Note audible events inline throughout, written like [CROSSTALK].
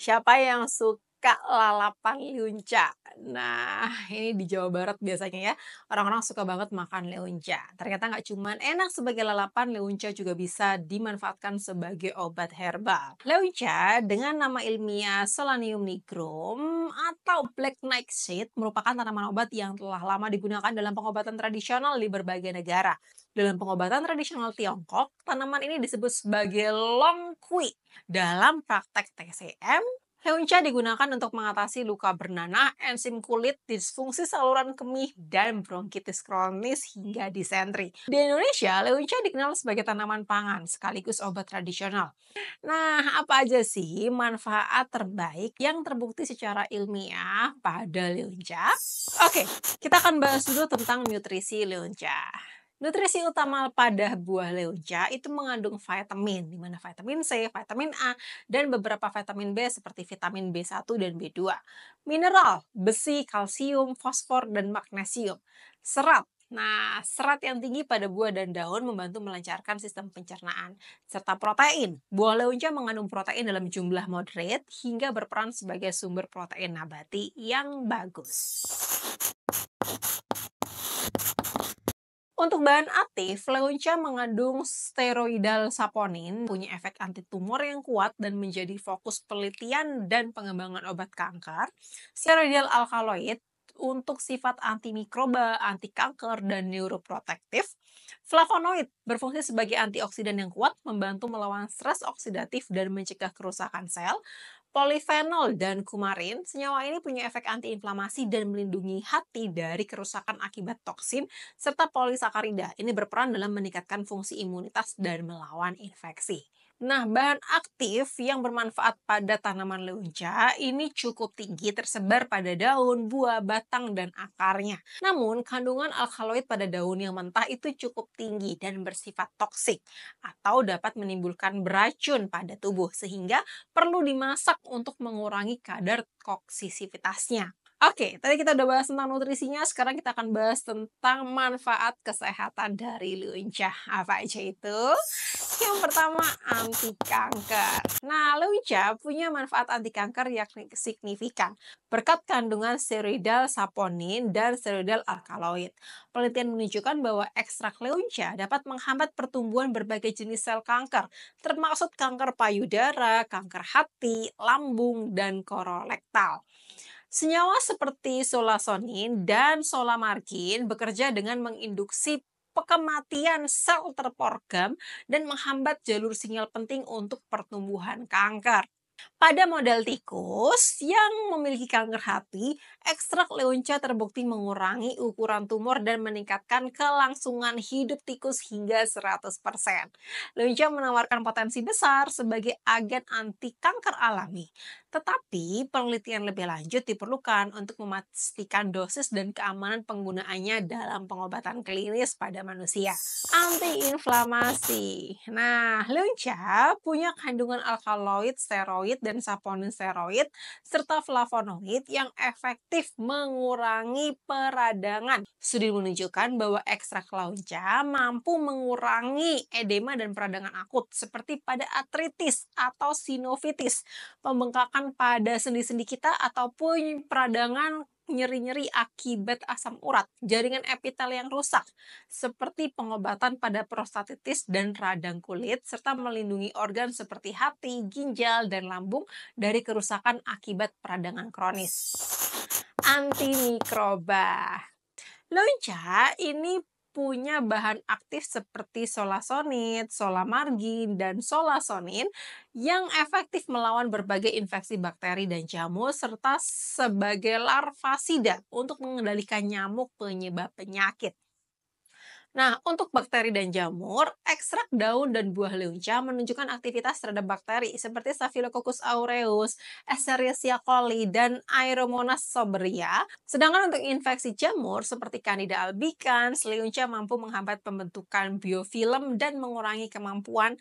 Siapa yang suka suka lalapan liunca. Nah, ini di Jawa Barat biasanya ya. Orang-orang suka banget makan liunca. Ternyata nggak cuman enak sebagai lalapan, liunca juga bisa dimanfaatkan sebagai obat herbal. Liunca dengan nama ilmiah Solanium nigrum atau Black Nightshade merupakan tanaman obat yang telah lama digunakan dalam pengobatan tradisional di berbagai negara. Dalam pengobatan tradisional Tiongkok, tanaman ini disebut sebagai long kui Dalam praktek TCM, Leonca digunakan untuk mengatasi luka bernanah, enzim kulit, disfungsi saluran kemih, dan bronkitis kronis hingga disentri. Di Indonesia, leonca dikenal sebagai tanaman pangan sekaligus obat tradisional. Nah, apa aja sih manfaat terbaik yang terbukti secara ilmiah pada leonca? Oke, kita akan bahas dulu tentang nutrisi leonca. Nutrisi utama pada buah leuca itu mengandung vitamin, di mana vitamin C, vitamin A, dan beberapa vitamin B seperti vitamin B1 dan B2. Mineral, besi, kalsium, fosfor, dan magnesium. Serat, Nah, serat yang tinggi pada buah dan daun membantu melancarkan sistem pencernaan. Serta protein. Buah leunca mengandung protein dalam jumlah moderate hingga berperan sebagai sumber protein nabati yang bagus. Untuk bahan aktif, leunca mengandung steroidal saponin, punya efek anti tumor yang kuat dan menjadi fokus penelitian dan pengembangan obat kanker. Steroidal alkaloid untuk sifat antimikroba, anti kanker, dan neuroprotektif. Flavonoid berfungsi sebagai antioksidan yang kuat, membantu melawan stres oksidatif dan mencegah kerusakan sel. Polifenol dan kumarin, senyawa ini punya efek antiinflamasi dan melindungi hati dari kerusakan akibat toksin serta polisakarida. Ini berperan dalam meningkatkan fungsi imunitas dan melawan infeksi. Nah, bahan aktif yang bermanfaat pada tanaman leunca ini cukup tinggi tersebar pada daun, buah, batang, dan akarnya. Namun, kandungan alkaloid pada daun yang mentah itu cukup tinggi dan bersifat toksik atau dapat menimbulkan beracun pada tubuh sehingga perlu dimasak untuk mengurangi kadar toksisitasnya. Oke, tadi kita udah bahas tentang nutrisinya, sekarang kita akan bahas tentang manfaat kesehatan dari lincah. Apa aja itu? Yang pertama, anti kanker. Nah, lincah punya manfaat anti kanker yang signifikan berkat kandungan steroidal saponin dan steroidal alkaloid. Penelitian menunjukkan bahwa ekstrak lincah dapat menghambat pertumbuhan berbagai jenis sel kanker, termasuk kanker payudara, kanker hati, lambung, dan korolektal. Senyawa seperti solasonin dan solamargin bekerja dengan menginduksi kematian sel terporgam dan menghambat jalur sinyal penting untuk pertumbuhan kanker. Pada model tikus yang memiliki kanker hati, ekstrak leunca terbukti mengurangi ukuran tumor dan meningkatkan kelangsungan hidup tikus hingga 100%. Leunca menawarkan potensi besar sebagai agen anti kanker alami. Tetapi penelitian lebih lanjut diperlukan untuk memastikan dosis dan keamanan penggunaannya dalam pengobatan klinis pada manusia. Antiinflamasi. Nah, lenca punya kandungan alkaloid, steroid, dan saponin steroid serta flavonoid yang efektif mengurangi peradangan. Studi menunjukkan bahwa ekstrak lenca mampu mengurangi edema dan peradangan akut seperti pada artritis atau sinovitis, pembengkakan pada sendi-sendi kita ataupun peradangan nyeri-nyeri akibat asam urat, jaringan epitel yang rusak, seperti pengobatan pada prostatitis dan radang kulit, serta melindungi organ seperti hati, ginjal, dan lambung dari kerusakan akibat peradangan kronis. Antimikroba. Lonca ini punya bahan aktif seperti solasonit, solamargin, dan solasonin yang efektif melawan berbagai infeksi bakteri dan jamur serta sebagai larvasida untuk mengendalikan nyamuk penyebab penyakit. Nah, untuk bakteri dan jamur, ekstrak daun dan buah leunca menunjukkan aktivitas terhadap bakteri seperti Staphylococcus aureus, Escherichia coli, dan Aeromonas soberia. Sedangkan untuk infeksi jamur seperti Candida albicans, leunca mampu menghambat pembentukan biofilm dan mengurangi kemampuan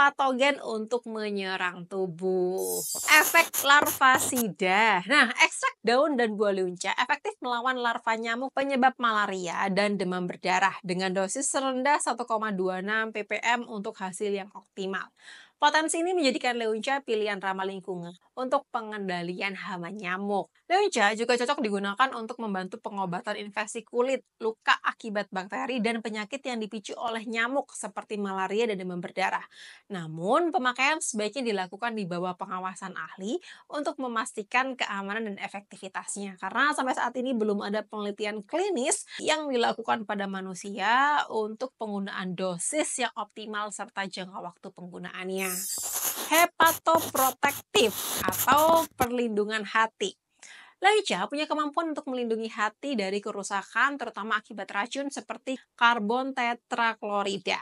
patogen untuk menyerang tubuh. [LAUGHS] Efek larvasida. Nah, ekstrak daun dan buah lunca efektif melawan larva nyamuk penyebab malaria dan demam berdarah dengan dosis serendah 1,26 ppm untuk hasil yang optimal. Potensi ini menjadikan leunca pilihan ramah lingkungan untuk pengendalian hama nyamuk. Leunca juga cocok digunakan untuk membantu pengobatan infeksi kulit, luka akibat bakteri, dan penyakit yang dipicu oleh nyamuk seperti malaria dan demam berdarah. Namun, pemakaian sebaiknya dilakukan di bawah pengawasan ahli untuk memastikan keamanan dan efektivitasnya. Karena sampai saat ini belum ada penelitian klinis yang dilakukan pada manusia untuk penggunaan dosis yang optimal serta jangka waktu penggunaannya hepatoprotektif atau perlindungan hati. Leica punya kemampuan untuk melindungi hati dari kerusakan terutama akibat racun seperti karbon tetraklorida.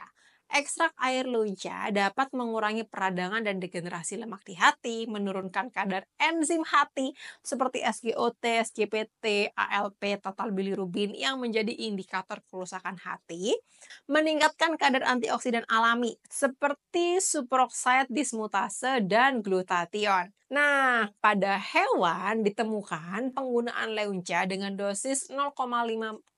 Ekstrak air luja dapat mengurangi peradangan dan degenerasi lemak di hati, menurunkan kadar enzim hati seperti SGOT, SGPT, ALP, total bilirubin yang menjadi indikator kerusakan hati, meningkatkan kadar antioksidan alami seperti superoxide dismutase dan glutathione. Nah, pada hewan ditemukan penggunaan leunca dengan dosis 0,5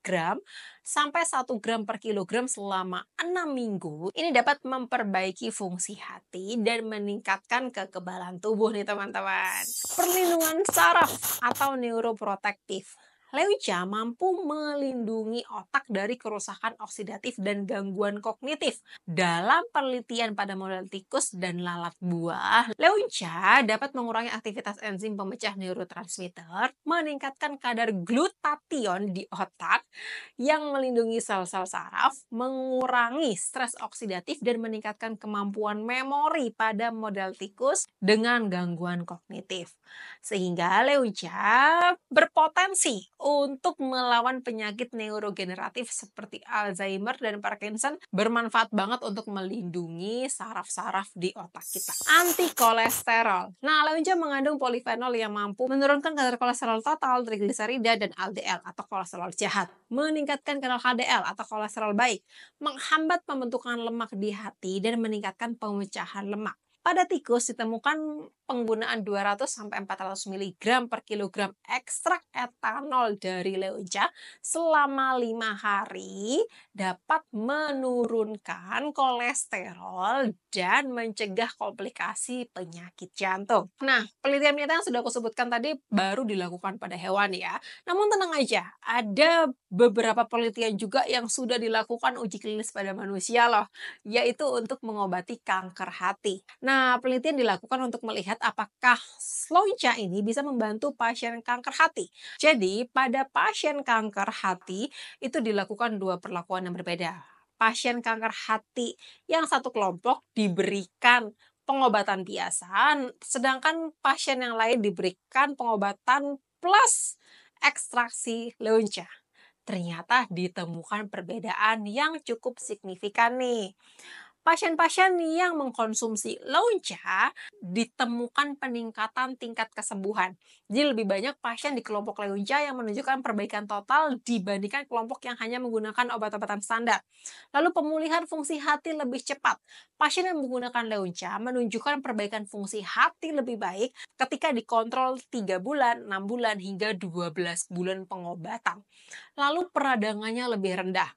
gram sampai 1 gram per kilogram selama 6 minggu ini dapat memperbaiki fungsi hati dan meningkatkan kekebalan tubuh nih teman-teman. Perlindungan saraf atau neuroprotektif leuca mampu melindungi otak dari kerusakan oksidatif dan gangguan kognitif. Dalam penelitian pada model tikus dan lalat buah, leuca dapat mengurangi aktivitas enzim pemecah neurotransmitter, meningkatkan kadar glutation di otak yang melindungi sel-sel saraf, mengurangi stres oksidatif dan meningkatkan kemampuan memori pada model tikus dengan gangguan kognitif. Sehingga leuca berpotensi untuk melawan penyakit neurogeneratif seperti Alzheimer dan Parkinson bermanfaat banget untuk melindungi saraf-saraf di otak kita. Anti kolesterol. Nah, lemonja mengandung polifenol yang mampu menurunkan kadar kolesterol total, trigliserida dan LDL atau kolesterol jahat, meningkatkan kadar HDL atau kolesterol baik, menghambat pembentukan lemak di hati dan meningkatkan pemecahan lemak. Pada tikus ditemukan penggunaan 200 sampai 400 mg per kilogram ekstrak etanol dari leuca selama 5 hari dapat menurunkan kolesterol dan mencegah komplikasi penyakit jantung. Nah, penelitian-penelitian yang sudah aku sebutkan tadi baru dilakukan pada hewan ya. Namun tenang aja, ada beberapa penelitian juga yang sudah dilakukan uji klinis pada manusia loh, yaitu untuk mengobati kanker hati. Nah, Nah, penelitian dilakukan untuk melihat apakah lonca ini bisa membantu pasien kanker hati. Jadi, pada pasien kanker hati itu dilakukan dua perlakuan yang berbeda. Pasien kanker hati yang satu kelompok diberikan pengobatan biasa, sedangkan pasien yang lain diberikan pengobatan plus ekstraksi leunca ternyata ditemukan perbedaan yang cukup signifikan nih pasien-pasien yang mengkonsumsi Lonca ditemukan peningkatan tingkat kesembuhan. Jadi lebih banyak pasien di kelompok Lonca yang menunjukkan perbaikan total dibandingkan kelompok yang hanya menggunakan obat-obatan standar. Lalu pemulihan fungsi hati lebih cepat. Pasien yang menggunakan Lonca menunjukkan perbaikan fungsi hati lebih baik ketika dikontrol 3 bulan, 6 bulan hingga 12 bulan pengobatan. Lalu peradangannya lebih rendah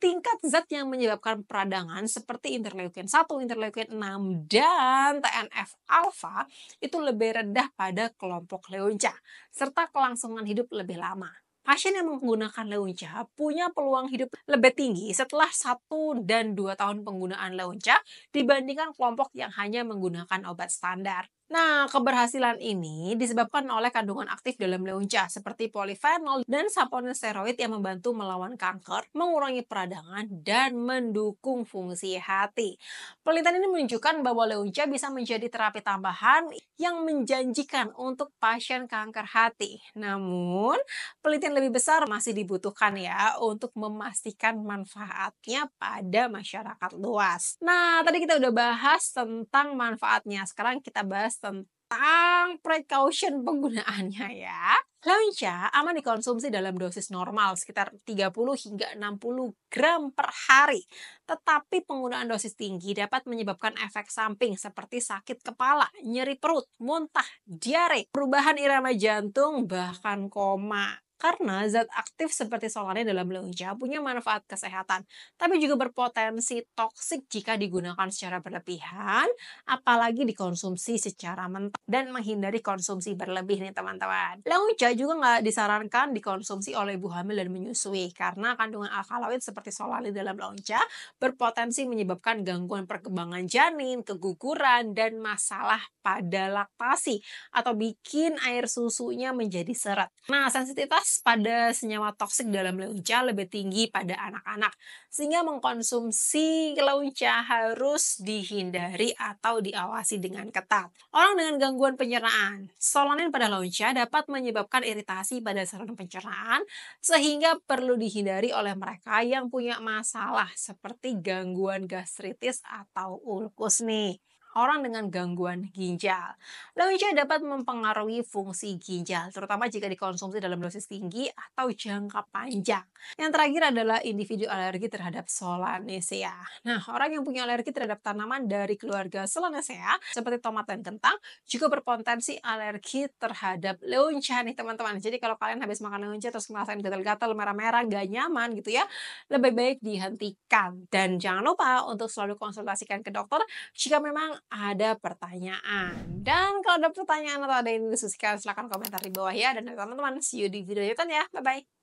tingkat zat yang menyebabkan peradangan seperti interleukin 1, interleukin 6, dan TNF alfa itu lebih rendah pada kelompok leunca, serta kelangsungan hidup lebih lama. Pasien yang menggunakan leunca punya peluang hidup lebih tinggi setelah 1 dan 2 tahun penggunaan leunca dibandingkan kelompok yang hanya menggunakan obat standar. Nah, keberhasilan ini disebabkan oleh kandungan aktif dalam leunca seperti polifenol dan saponin steroid yang membantu melawan kanker, mengurangi peradangan, dan mendukung fungsi hati. Penelitian ini menunjukkan bahwa leunca bisa menjadi terapi tambahan yang menjanjikan untuk pasien kanker hati. Namun, penelitian lebih besar masih dibutuhkan ya untuk memastikan manfaatnya pada masyarakat luas. Nah, tadi kita udah bahas tentang manfaatnya. Sekarang kita bahas tentang precaution penggunaannya ya. Lenca aman dikonsumsi dalam dosis normal sekitar 30 hingga 60 gram per hari. Tetapi penggunaan dosis tinggi dapat menyebabkan efek samping seperti sakit kepala, nyeri perut, muntah, diare, perubahan irama jantung, bahkan koma. Karena zat aktif seperti solarnya dalam lenja punya manfaat kesehatan, tapi juga berpotensi toksik jika digunakan secara berlebihan, apalagi dikonsumsi secara mentah dan menghindari konsumsi berlebih nih teman-teman. Lenja juga nggak disarankan dikonsumsi oleh ibu hamil dan menyusui karena kandungan alkaloid seperti solarnya dalam lenja berpotensi menyebabkan gangguan perkembangan janin, keguguran, dan masalah pada laktasi atau bikin air susunya menjadi seret. Nah, sensitivitas indeks pada senyawa toksik dalam leunca lebih tinggi pada anak-anak, sehingga mengkonsumsi leunca harus dihindari atau diawasi dengan ketat. Orang dengan gangguan pencernaan, solanin pada leunca dapat menyebabkan iritasi pada saluran pencernaan, sehingga perlu dihindari oleh mereka yang punya masalah seperti gangguan gastritis atau ulkus nih orang dengan gangguan ginjal. Lewica dapat mempengaruhi fungsi ginjal, terutama jika dikonsumsi dalam dosis tinggi atau jangka panjang. Yang terakhir adalah individu alergi terhadap solanacea. Nah, orang yang punya alergi terhadap tanaman dari keluarga solanacea, seperti tomat dan kentang, juga berpotensi alergi terhadap leunca nih teman-teman. Jadi kalau kalian habis makan leunca terus ngerasain gatal-gatal, merah-merah, gak nyaman gitu ya, lebih baik dihentikan. Dan jangan lupa untuk selalu konsultasikan ke dokter jika memang ada pertanyaan. Dan kalau ada pertanyaan atau ada yang disusikan silahkan komentar di bawah ya. Dan teman-teman, see you di video selanjutnya kan ya. Bye-bye.